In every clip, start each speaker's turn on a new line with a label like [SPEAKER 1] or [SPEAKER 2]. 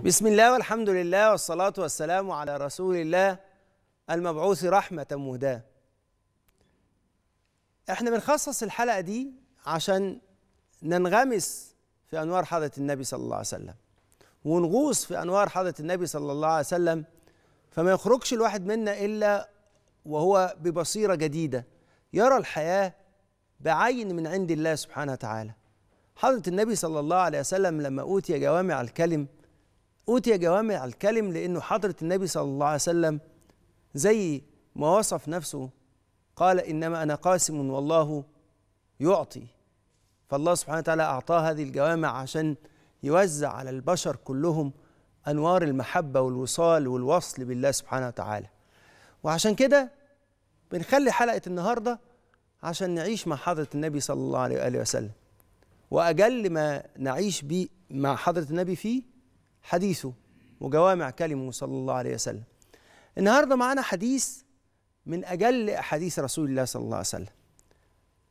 [SPEAKER 1] بسم الله والحمد لله والصلاة والسلام على رسول الله المبعوث رحمة مهداة احنا بنخصص الحلقة دي عشان ننغمس في أنوار حضرة النبي صلى الله عليه وسلم ونغوص في أنوار حضرة النبي صلى الله عليه وسلم فما يخرجش الواحد منا إلا وهو ببصيرة جديدة يرى الحياة بعين من عند الله سبحانه وتعالى حضرة النبي صلى الله عليه وسلم لما أوتي جوامع الكلم أوتي جوامع الكلم لأنه حضرة النبي صلى الله عليه وسلم زي ما وصف نفسه قال إنما أنا قاسم والله يعطي فالله سبحانه وتعالى أعطاه هذه الجوامع عشان يوزع على البشر كلهم أنوار المحبة والوصال والوصل بالله سبحانه وتعالى وعشان كده بنخلي حلقة النهاردة عشان نعيش مع حضرة النبي صلى الله عليه وآله وسلم وأجل ما نعيش مع حضرة النبي فيه حديثه وجوامع كلمه صلى الله عليه وسلم النهارده معانا حديث من أجل أحاديث رسول الله صلى الله عليه وسلم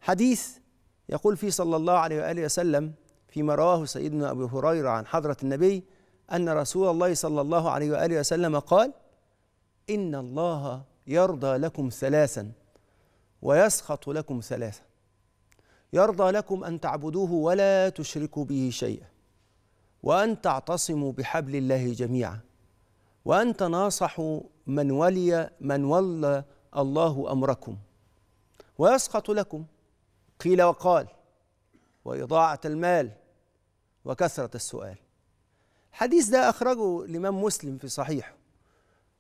[SPEAKER 1] حديث يقول فيه صلى الله عليه وآله وسلم فيما رواه سيدنا أبو هريرة عن حضرة النبي أن رسول الله صلى الله عليه وآله وسلم قال إن الله يرضى لكم ثلاثا ويسخط لكم ثلاثا يرضى لكم أن تعبدوه ولا تشركوا به شيئا وأن تعتصموا بحبل الله جميعا وأن تناصحوا من ولي من ولى الله أمركم ويسقط لكم قيل وقال وإضاعة المال وكثرة السؤال الحديث ده أخرجه الإمام مسلم في صحيحه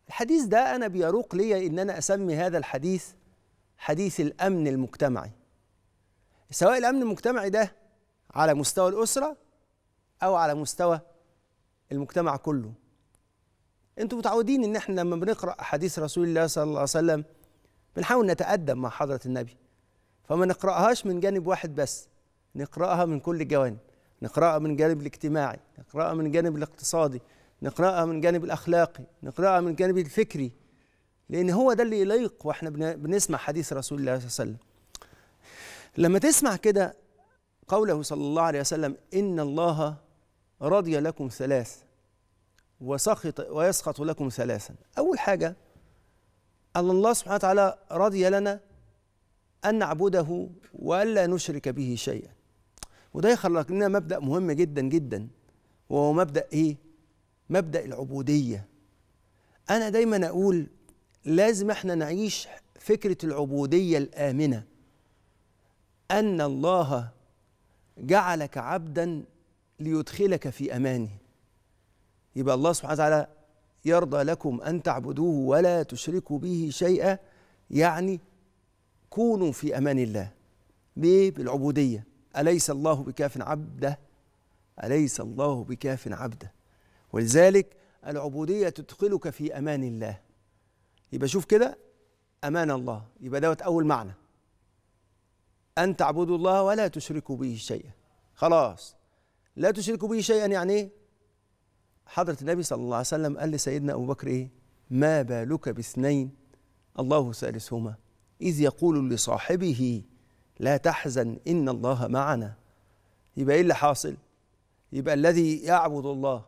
[SPEAKER 1] الحديث ده أنا بيروق لي إن أنا أسمي هذا الحديث حديث الأمن المجتمعي سواء الأمن المجتمعي ده على مستوى الأسرة او على مستوى المجتمع كله انتوا متعودين ان احنا لما بنقرا احاديث رسول الله صلى الله عليه وسلم بنحاول نتادب مع حضره النبي فما نقراهاش من جانب واحد بس نقراها من كل الجوانب نقراها من الجانب الاجتماعي نقراها من الجانب الاقتصادي نقراها من الجانب الاخلاقي نقراها من الجانب الفكري لان هو ده اللي يليق واحنا بنسمع حديث رسول الله صلى الله عليه وسلم لما تسمع كده قوله صلى الله عليه وسلم ان الله رضي لكم ثلاث وسخط ويسخط لكم ثلاثا أول حاجة أن الله سبحانه وتعالى رضي لنا أن نعبده وألا نشرك به شيئا وده يخلق لنا مبدأ مهم جدا جدا وهو مبدأ إيه؟ مبدأ العبودية أنا دايما أقول لازم إحنا نعيش فكرة العبودية الآمنة أن الله جعلك عبدا ليدخلك في امانه يبقى الله سبحانه وتعالى يرضى لكم ان تعبدوه ولا تشركوا به شيئا يعني كونوا في امان الله ليه بالعبوديه اليس الله بكاف عبده اليس الله بكاف عبده ولذلك العبوديه تدخلك في امان الله يبقى شوف كده امان الله يبقى دوت اول معنى ان تعبدوا الله ولا تشركوا به شيئا خلاص لا تشركوا به شيئا يعني ايه حضرة النبي صلى الله عليه وسلم قال لسيدنا أبو بكر إيه ما بالك باثنين الله ثالثهما إذ يقول لصاحبه لا تحزن إن الله معنا يبقى إيه اللي حاصل يبقى الذي يعبد الله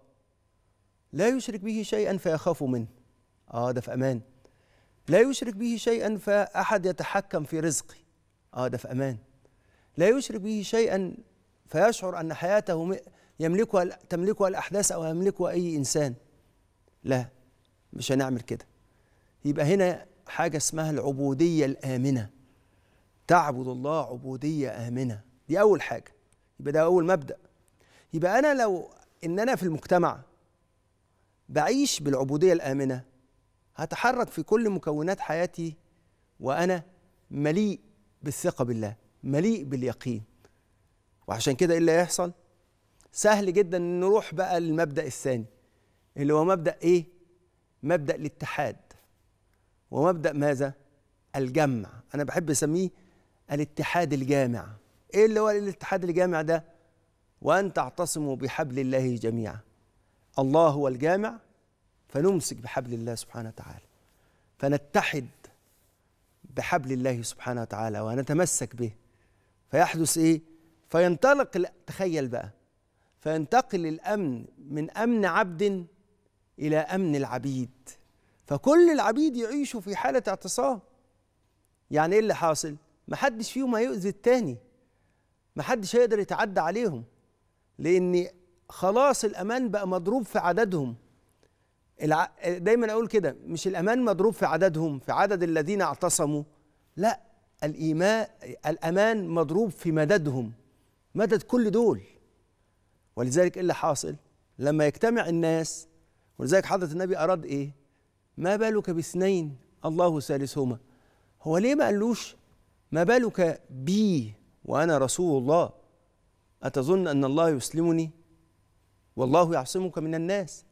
[SPEAKER 1] لا يشرك به شيئا فيخاف منه آه ده في أمان لا يشرك به شيئا فأحد يتحكم في رزقي آه ده في أمان لا يشرك به شيئا فيشعر أن حياته يملكها تملكها الأحداث أو يملكها أي إنسان لا مش هنعمل كده يبقى هنا حاجة اسمها العبودية الآمنة تعبد الله عبودية آمنة دي أول حاجة يبقى ده أول مبدأ يبقى أنا لو إن أنا في المجتمع بعيش بالعبودية الآمنة هتحرك في كل مكونات حياتي وأنا مليء بالثقة بالله مليء باليقين وعشان كده ايه اللي هيحصل سهل جدا نروح بقى للمبدا الثاني اللي هو مبدا ايه مبدا الاتحاد ومبدا ماذا الجمع انا بحب اسميه الاتحاد الجامع ايه اللي هو الاتحاد الجامع ده وان تعتصموا بحبل الله جميعا الله هو الجامع فنمسك بحبل الله سبحانه وتعالى فنتحد بحبل الله سبحانه وتعالى ونتمسك به فيحدث ايه فينطلق تخيل بقى فينتقل الامن من امن عبد الى امن العبيد فكل العبيد يعيشوا في حاله اعتصام يعني ايه اللي حاصل محدش فيهم هيؤذي التاني محدش هيقدر يتعدى عليهم لان خلاص الامان بقى مضروب في عددهم دايما اقول كده مش الامان مضروب في عددهم في عدد الذين اعتصموا لا الايمان الامان مضروب في مددهم مدد كل دول ولذلك ايه اللي حاصل لما يجتمع الناس ولذلك حضرة النبي أراد إيه ما بالك باثنين الله ثالثهما هو ليه ما قالوش ما بالك بي وأنا رسول الله أتظن أن الله يسلمني والله يعصمك من الناس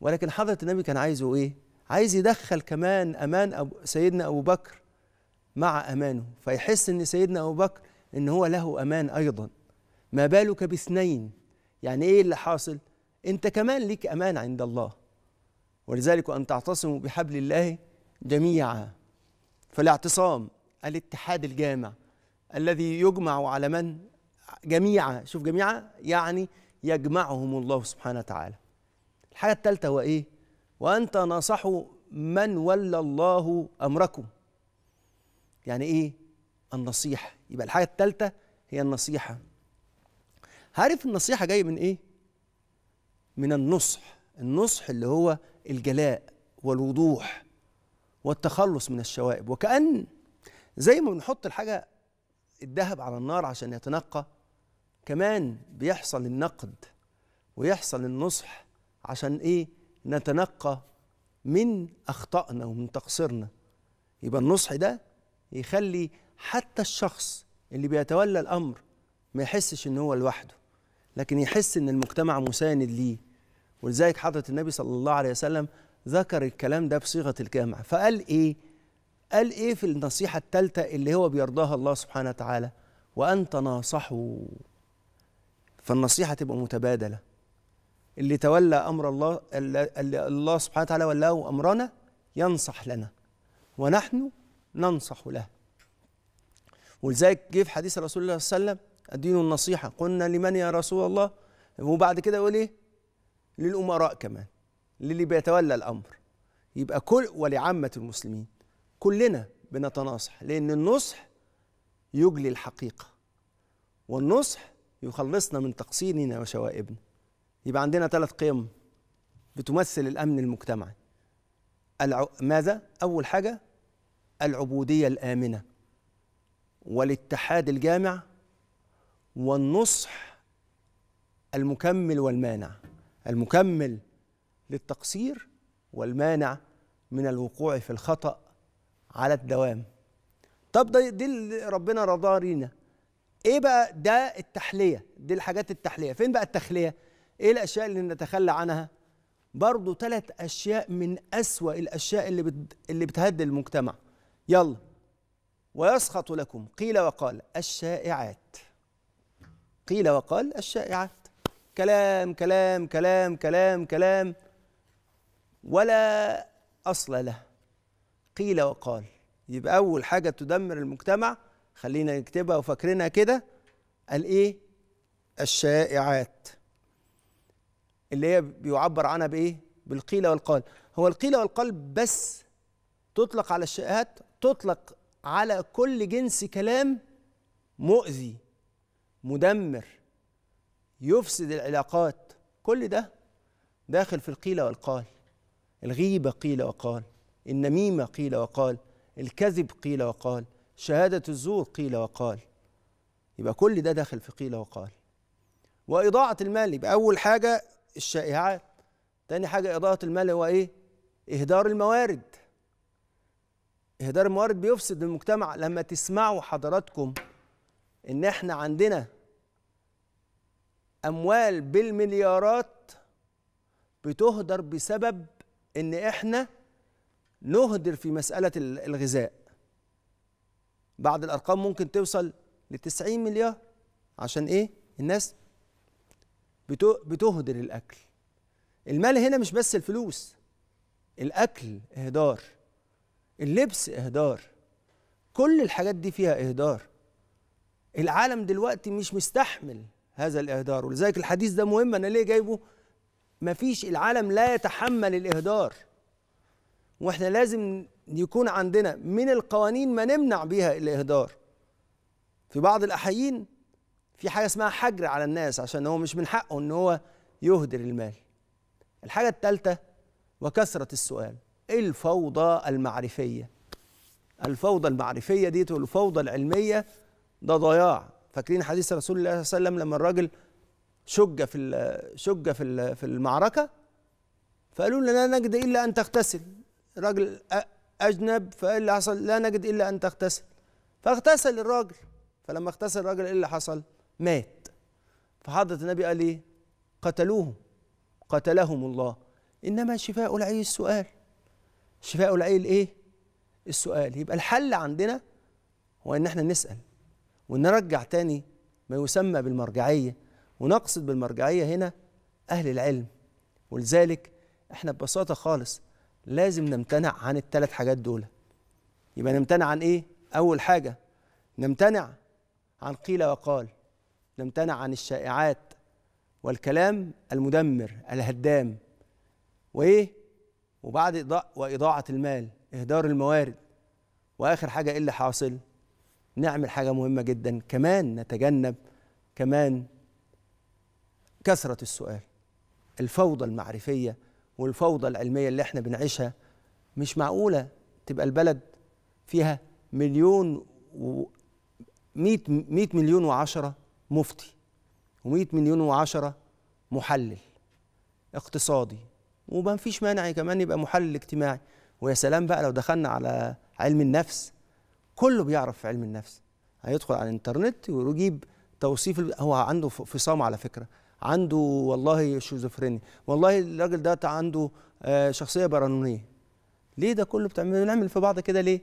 [SPEAKER 1] ولكن حضرة النبي كان عايزه إيه عايز يدخل كمان أمان أبو سيدنا أبو بكر مع أمانه فيحس أن سيدنا أبو بكر ان هو له امان ايضا ما بالك باثنين يعني ايه اللي حاصل انت كمان ليك امان عند الله ولذلك ان تعتصموا بحبل الله جميعا فالاعتصام الاتحاد الجامع الذي يجمع على من جميعا شوف جميعا يعني يجمعهم الله سبحانه وتعالى الحاجه الثالثه وايه وانت وان تناصحوا من ولى الله امركم يعني ايه النصيحه يبقى الحاجه الثالثه هي النصيحه عارف النصيحه جايه من ايه من النصح النصح اللي هو الجلاء والوضوح والتخلص من الشوائب وكأن زي ما بنحط الحاجة الذهب على النار عشان يتنقى كمان بيحصل النقد ويحصل النصح عشان ايه نتنقى من أخطائنا ومن تقصيرنا يبقى النصح ده يخلي حتى الشخص اللي بيتولى الامر ما يحسش ان هو لوحده لكن يحس ان المجتمع مساند ليه ولذلك حضره النبي صلى الله عليه وسلم ذكر الكلام ده بصيغه الجامع فقال ايه قال ايه في النصيحه الثالثه اللي هو بيرضاها الله سبحانه وتعالى وان تناصحوا فالنصيحه تبقى متبادله اللي تولى امر الله اللي الله سبحانه وتعالى ولاه امرنا ينصح لنا ونحن ننصح له ولذلك جه في حديث رسول الله صلى الله عليه وسلم الدين النصيحة قلنا لمن يا رسول الله وبعد كده يقول إيه للأمراء كمان للي بيتولى الأمر يبقى كل ولعامة المسلمين كلنا بنتناصح لأن النصح يجلي الحقيقة والنصح يخلصنا من تقصيرنا وشوائبنا يبقى عندنا ثلاث قيم بتمثل الأمن المجتمعي الع... ماذا؟ أول حاجة العبودية الآمنة والاتحاد الجامع والنصح المكمل والمانع المكمل للتقصير والمانع من الوقوع في الخطأ على الدوام طب ده دي اللي ربنا رضاه لينا ايه بقى ده التحليه دي الحاجات التحليه فين بقى التخليه ايه الاشياء اللي نتخلى عنها برضو ثلاث اشياء من اسوا الاشياء اللي بت... اللي بتهدد المجتمع يلا ويسخط لكم قيل وقال الشائعات قيل وقال الشائعات كلام كلام كلام كلام كلام ولا أصل له قيل وقال يبقى أول حاجة تدمر المجتمع خلينا نكتبها وفاكرينها كده الإيه الشائعات اللي هي بيعبر عنها بإيه بالقيل والقال هو القيل والقال بس تطلق على الشائعات تطلق على كل جنس كلام مؤذي مدمر يفسد العلاقات كل ده داخل في القيل والقال الغيبة قيل وقال النميمة قيل وقال الكذب قيل وقال شهادة الزور قيل وقال يبقى كل ده داخل في قيل وقال وإضاعة المال يبقى أول حاجة الشائعات تاني حاجة إضاعة المال هو إيه؟ إهدار الموارد إهدار الموارد بيفسد المجتمع لما تسمعوا حضراتكم إن إحنا عندنا أموال بالمليارات بتهدر بسبب إن إحنا نهدر في مسألة الغذاء بعض الأرقام ممكن توصل ل 90 مليار عشان إيه؟ الناس بتهدر الأكل المال هنا مش بس الفلوس الأكل إهدار اللبس اهدار كل الحاجات دي فيها اهدار العالم دلوقتي مش مستحمل هذا الاهدار ولذلك الحديث ده مهم انا ليه جايبه مفيش العالم لا يتحمل الاهدار واحنا لازم يكون عندنا من القوانين ما نمنع بيها الاهدار في بعض الاحيين في حاجه اسمها حجر على الناس عشان هو مش من حقه ان هو يهدر المال الحاجه الثالثه وكثره السؤال الفوضى المعرفية الفوضى المعرفية دي والفوضى العلمية ده ضياع فاكرين حديث رسول الله صلى الله عليه وسلم لما الراجل شج في شج في في المعركة فقالوا له لا نجد إلا أن تغتسل راجل أجنب فإيه اللي حصل لا نجد إلا أن تغتسل فاغتسل الراجل فلما اغتسل الراجل إيه اللي حصل مات فحضرة النبي قال إيه قتلوه قتلهم الله إنما شفاء العي السؤال شفاء العيل الإيه؟ السؤال يبقى الحل عندنا هو إن إحنا نسأل ونرجع تاني ما يسمى بالمرجعية ونقصد بالمرجعية هنا أهل العلم ولذلك إحنا ببساطة خالص لازم نمتنع عن الثلاث حاجات دول يبقى نمتنع عن إيه؟ أول حاجة نمتنع عن قيل وقال نمتنع عن الشائعات والكلام المدمر الهدام وايه وبعد إضاء وإضاعة المال إهدار الموارد وآخر حاجة إيه اللي حاصل نعمل حاجة مهمة جدا كمان نتجنب كمان كثرة السؤال الفوضى المعرفية والفوضى العلمية اللي احنا بنعيشها مش معقولة تبقى البلد فيها مليون و 100 مليون وعشرة مفتي ومئة مليون وعشرة محلل اقتصادي وما فيش مانع كمان يبقى محلل اجتماعي ويا سلام بقى لو دخلنا على علم النفس كله بيعرف في علم النفس هيدخل على الانترنت ويجيب توصيف هو عنده فصام على فكره عنده والله شيزوفرينيا والله الراجل ده عنده آه، شخصيه برانونيه ليه ده كله بتعمل نعمل في بعض كده ليه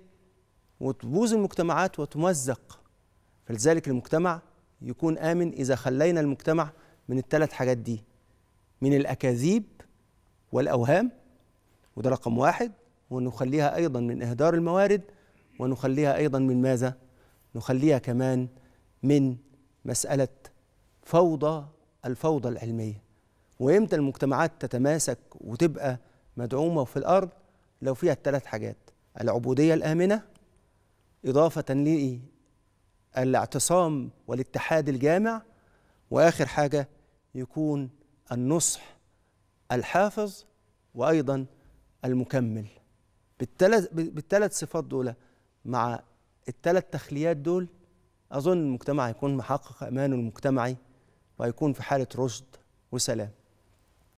[SPEAKER 1] وتبوظ المجتمعات وتمزق فلذلك المجتمع يكون امن اذا خلينا المجتمع من الثلاث حاجات دي من الاكاذيب والأوهام وده رقم واحد ونخليها أيضا من إهدار الموارد ونخليها أيضا من ماذا؟ نخليها كمان من مسألة فوضى الفوضى العلمية وإمتى المجتمعات تتماسك وتبقى مدعومة في الأرض لو فيها الثلاث حاجات العبودية الآمنة إضافة للاعتصام والاتحاد الجامع وآخر حاجة يكون النصح الحافظ وايضا المكمل بالثلاث صفات دول مع الثلاث تخليات دول اظن المجتمع هيكون محقق امانه المجتمعي وهيكون في حاله رشد وسلام